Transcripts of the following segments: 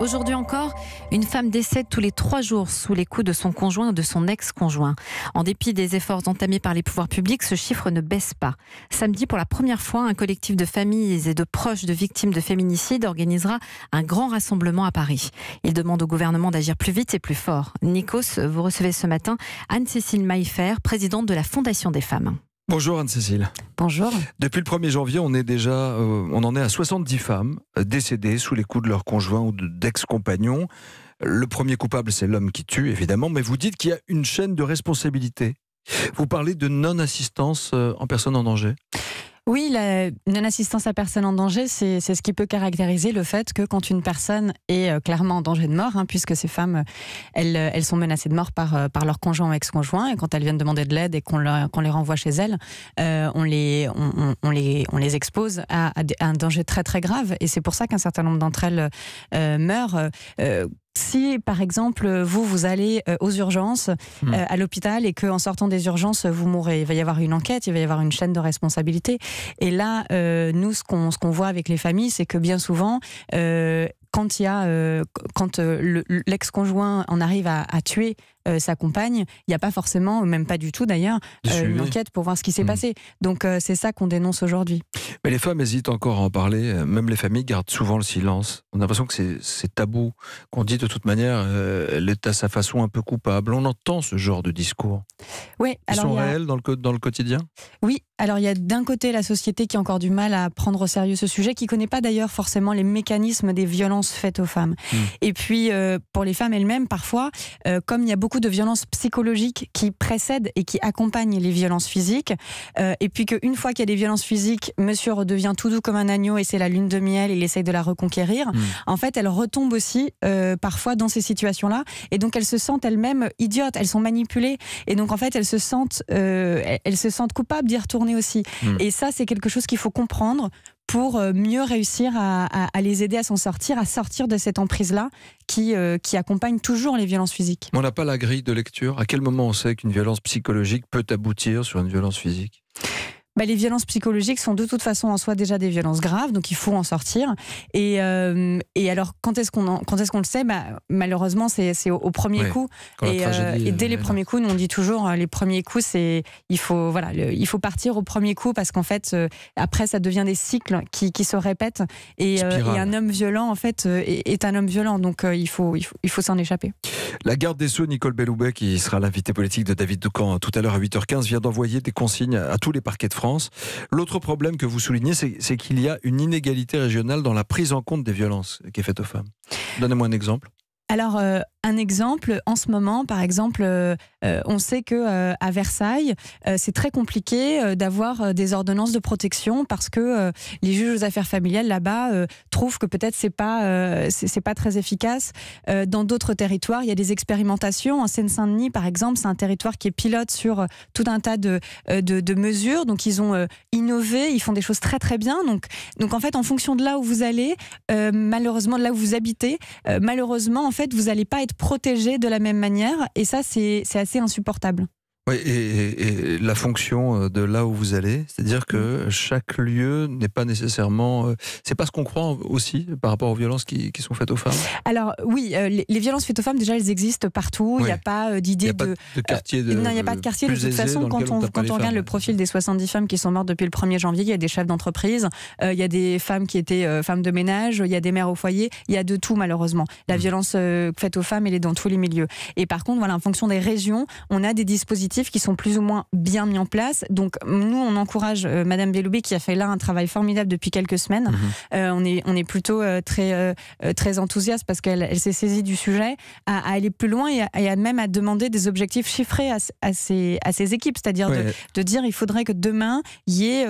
Aujourd'hui encore, une femme décède tous les trois jours sous les coups de son conjoint ou de son ex-conjoint. En dépit des efforts entamés par les pouvoirs publics, ce chiffre ne baisse pas. Samedi, pour la première fois, un collectif de familles et de proches de victimes de féminicides organisera un grand rassemblement à Paris. Il demande au gouvernement d'agir plus vite et plus fort. Nikos, vous recevez ce matin Anne-Cécile Maïfer, présidente de la Fondation des femmes. Bonjour Anne-Cécile. Bonjour. Depuis le 1er janvier, euh, on en est à 70 femmes euh, décédées sous les coups de leurs conjoints ou dex compagnons Le premier coupable, c'est l'homme qui tue, évidemment, mais vous dites qu'il y a une chaîne de responsabilité. Vous parlez de non-assistance euh, en personne en danger oui, la non-assistance à personne en danger, c'est ce qui peut caractériser le fait que quand une personne est euh, clairement en danger de mort, hein, puisque ces femmes, euh, euh, elles, sont menacées de mort par, par leur conjoint ou ex-conjoint, et quand elles viennent demander de l'aide et qu'on les renvoie chez elles, on, les, expose à, un danger très très grave. Et c'est pour ça qu'un certain nombre d'entre elles meurent si, par exemple, vous, vous allez euh, aux urgences, hmm. euh, à l'hôpital, et qu'en sortant des urgences, vous mourrez, il va y avoir une enquête, il va y avoir une chaîne de responsabilité. Et là, euh, nous, ce qu'on voit avec les familles, c'est que bien souvent, quand il y a, euh, quand euh, l'ex-conjoint en arrive à, tuer euh, sa compagne, il n'y a pas forcément, même pas du tout d'ailleurs, une enquête pour voir ce qui s'est mm. passé. Donc c'est ça qu'on dénonce aujourd'hui. Mais les femmes hésitent encore à en parler. Même les familles gardent souvent le silence. On a l'impression que c'est tabou, qu'on dit de toute manière, elle est à sa façon un peu coupable. On entend ce genre de discours. Oui, Ils sont réels dans le, dans le quotidien Oui, alors il y a d'un côté la société qui a encore du mal à prendre au sérieux ce sujet, qui ne connaît pas d'ailleurs forcément les mécanismes des violences faites aux femmes. Hmm. Et puis, euh, pour les femmes elles-mêmes, parfois, euh, comme il y a beaucoup de violences psychologiques qui précèdent et qui accompagnent les violences physiques, euh, et puis qu'une fois qu'il y a des violences physiques, monsieur redevient tout doux comme un agneau et c'est la lune de miel, il essaye de la reconquérir, hmm. en fait, elle retombe aussi parfois dans ces situations-là. Et donc, elles se sentent elles-mêmes idiotes, elles sont manipulées. Et donc, en fait, elles se sentent, elles se sentent coupables d'y retourner aussi. Hmm. Et ça, c'est quelque chose qu'il faut comprendre pour euh, mieux réussir à, les aider à s'en sortir, à sortir de cette emprise-là qui, euh, qui accompagne toujours les violences physiques. On n'a pas la grille de lecture. À quel moment on sait qu'une violence psychologique peut aboutir sur une violence physique bah, les violences psychologiques sont de toute façon en soi déjà des violences graves, donc il faut en sortir. Et, euh, et alors, quand est-ce qu'on quand est ce qu'on le sait bah, Malheureusement, c'est au, au, premier coup. Et, euh, et, dès les premiers coups, nous on dit toujours, euh, les premiers coups, c'est il faut voilà, il faut partir au premier coup parce qu'en fait, après, ça devient des cycles qui, qui se répètent. Et, un homme violent, en fait, est, un homme violent, donc il faut, il faut s'en échapper. La garde des Sceaux, Nicole Belloubet, qui sera l'invité politique de David Ducamp tout à l'heure à 8h15, vient d'envoyer des consignes à tous les parquets de France. L'autre problème que vous soulignez, c'est qu'il y a une inégalité régionale dans la prise en compte des violences qui est faite aux femmes. Donnez-moi un exemple. Alors, euh, un exemple, en ce moment, par exemple, euh, euh, on sait que euh, à Versailles, c'est très compliqué d'avoir des ordonnances de protection parce que les juges aux affaires familiales là-bas trouvent que peut-être c'est pas c'est pas très efficace. dans d'autres territoires, il y a des expérimentations. En Seine-Saint-Denis, par exemple, c'est un territoire qui est pilote sur tout un tas de, de, de mesures. Donc ils ont innové, ils font des choses très très bien. Donc donc en fait, en fonction de là où vous allez, malheureusement de là où vous habitez, malheureusement en fait, vous n'allez pas être protégés de la même manière. Et ça, c'est assez insupportable et, la fonction euh, de là où vous allez, c'est-à-dire que mm. chaque lieu n'est pas nécessairement. Euh, c'est pas ce qu'on croit aussi par rapport aux violences qui, sont faites aux femmes Alors, oui, euh, les, violences faites aux femmes, déjà, elles existent partout. Il n'y a pas d'idée de, de, quartier. De, non, il n'y a pas de quartier. De toute façon, quand on, quand on regarde le profil des 70 femmes qui sont mortes depuis le 1er janvier, il y a des chefs d'entreprise, il y a des femmes qui étaient femmes de ménage, il y a des mères au foyer, il y a de tout, malheureusement. La mm. violence faite aux femmes, elle est dans tous les milieux. Et par contre, voilà, en fonction des régions, on a des dispositifs qui sont plus ou moins bien mis en place. Donc nous, on encourage euh, Madame Belloubet qui a fait là un travail formidable depuis quelques semaines. Mhm. Euh, on, est, on est plutôt euh, très, très enthousiaste parce qu'elle s'est saisie du sujet à, aller plus loin et, même à demander des objectifs chiffrés à, à, ses, à ses équipes, c'est-à-dire de, de, dire il faudrait que demain il y ait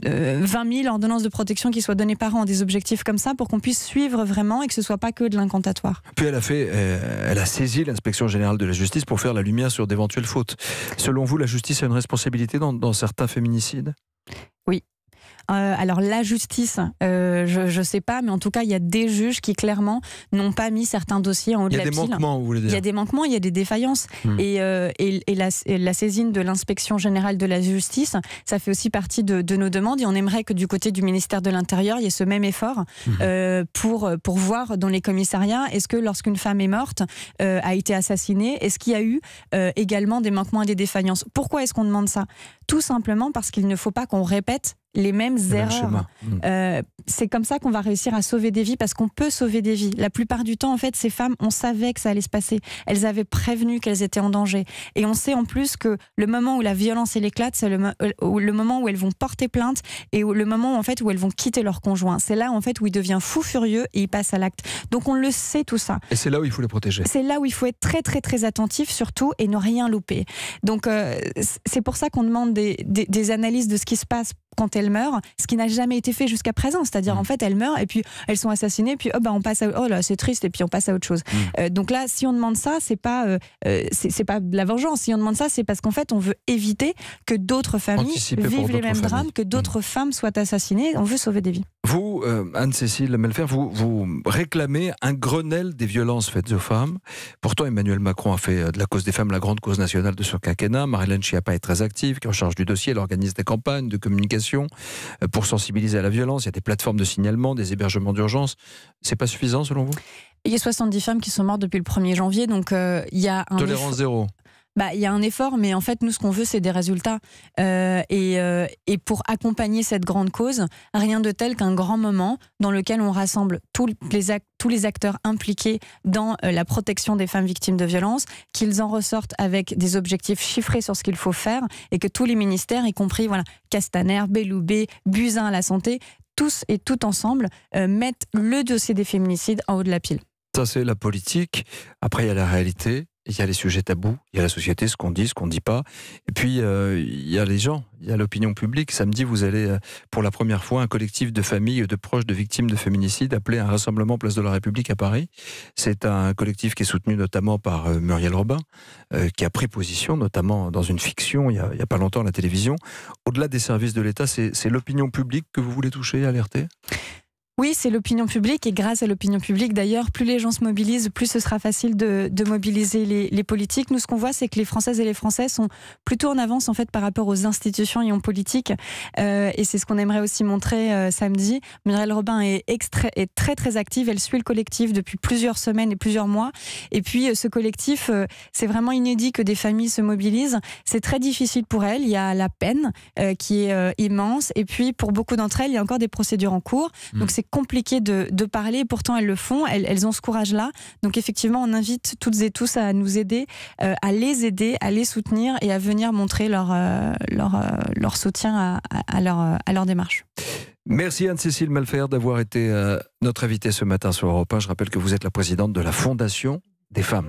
20 euh, 000 ordonnances de protection qui soient données par an, des objectifs comme ça, pour qu'on puisse suivre vraiment et que ce soit pas que de l'incantatoire. Puis elle a fait, euh, elle a saisi l'inspection générale de la justice pour faire la lumière sur d'éventuelles fautes. Selon vous, la justice a une responsabilité dans certains féminicides Oui, euh, alors la justice, euh, je ne sais pas, mais en tout cas, il y a des juges qui clairement n'ont pas mis certains dossiers en haut de la Il y a des manquements, vous voulez dire Il y a des manquements, il y a des défaillances. Hmm. Euh, et, la, saisine de l'inspection générale de la justice, ça fait aussi partie de, nos demandes. Et on aimerait que du côté du ministère de l'Intérieur, il y ait ce même effort hmm. pour, pour voir dans les commissariats, est-ce que lorsqu'une femme est morte, a été assassinée, est-ce qu'il y a eu également des manquements et des défaillances Pourquoi est-ce qu'on demande ça Tout simplement parce qu'il ne faut pas qu'on répète les mêmes erreurs. Hmm. Euh, c'est comme ça qu'on va réussir à sauver des vies parce qu'on peut sauver des vies. La plupart du temps, en fait, ces femmes, on savait que ça allait se passer. Elles avaient prévenu qu'elles étaient en danger. Et on sait en plus que le moment où la violence elle éclate, c'est euh, le, moment où elles vont porter plainte et le moment en fait où elles vont quitter leur conjoint. C'est là en fait où il devient fou furieux et il passe à l'acte. Donc on le sait tout ça. Et c'est là où il faut les protéger. C'est là où il faut être très très très attentif surtout et ne rien louper. Donc euh, c'est pour ça qu'on demande des, des analyses de ce qui se passe quand elles meurent, ce qui n'a jamais été fait jusqu'à présent. C'est-à-dire, mm. en fait, elles meurent et puis elles sont assassinées, puis oh, bah, on passe à oh là, c'est triste, et puis on passe à autre chose. Mm. Euh, donc là, si on demande ça, c'est pas, euh, euh, c'est pas de la vengeance. Si on demande ça, c'est parce qu'en fait, on veut éviter que d'autres familles vivent les mêmes drames, que mm. d'autres femmes soient assassinées. On veut sauver des vies. Vous, Anne-Cécile Melfer, vous, vous réclamez un Grenelle des violences faites aux femmes. Pourtant, Emmanuel Macron a fait de la cause des femmes la grande cause nationale de ce quinquennat. Marlène Schiappa est très active, qui est en charge du dossier, elle organise des campagnes de communication euh, pour sensibiliser à la violence. Il y a des plateformes de signalement, des hébergements d'urgence. C'est pas suffisant selon vous il y a 70 femmes qui sont mortes depuis le 1er janvier, donc euh, il y a Tolérance zéro bah, il y a un effort, mais en fait, nous, ce qu'on veut, c'est des résultats. Euh, et, euh, et, pour accompagner cette grande cause, rien de tel qu'un grand moment dans lequel on rassemble tous les, tous les acteurs impliqués dans euh, la protection des femmes victimes de violences, qu'ils en ressortent avec des objectifs chiffrés sur ce qu'il faut faire, et que tous les ministères, y compris voilà, Castaner, Belloubet, Buzyn à la santé, tous et tout ensemble, mettent le dossier des féminicides en haut de la pile. Ça, c'est la politique. Après, il y a la réalité il y a les sujets tabous, il y a la société, ce qu'on dit, ce qu'on ne dit pas. Et puis, euh, il y a les gens, il y a l'opinion publique. Samedi, vous allez, euh, pour la première fois, un collectif de familles, de proches de victimes de féminicides appelé un rassemblement Place de la République à Paris. C'est un collectif qui est soutenu notamment par euh, Muriel Robin, qui a pris position, notamment dans une fiction, il n'y a, a, pas longtemps, à la télévision. Au-delà des services de l'État, c'est l'opinion publique que vous voulez toucher, alerter oui, c'est l'opinion publique et grâce à l'opinion publique d'ailleurs, plus les gens se mobilisent, plus ce sera facile de, mobiliser les, politiques. Nous, ce qu'on voit, c'est que les Françaises et les Français sont plutôt en avance en fait par rapport aux institutions et aux politiques. Euh, et c'est ce qu'on aimerait aussi montrer euh, samedi. Mireille Robin est, très très active, elle suit le collectif depuis plusieurs semaines et plusieurs mois. Et puis euh, ce collectif, c'est vraiment inédit que des familles se mobilisent. C'est très difficile pour elles. il y a la peine qui est immense. Et puis pour beaucoup d'entre elles, il y a encore des procédures en cours. Donc mm. c'est compliqué de, de, parler, pourtant elles le font, elles, elles ont ce courage-là. Donc effectivement, on invite toutes et tous à nous aider, euh, à les aider, à les soutenir et à venir montrer leur, euh, leur, euh, leur soutien à, leur, à leur démarche. Merci Anne-Cécile Malfer d'avoir été notre invitée ce matin sur Europe 1. Je rappelle que vous êtes la présidente de la Fondation des femmes.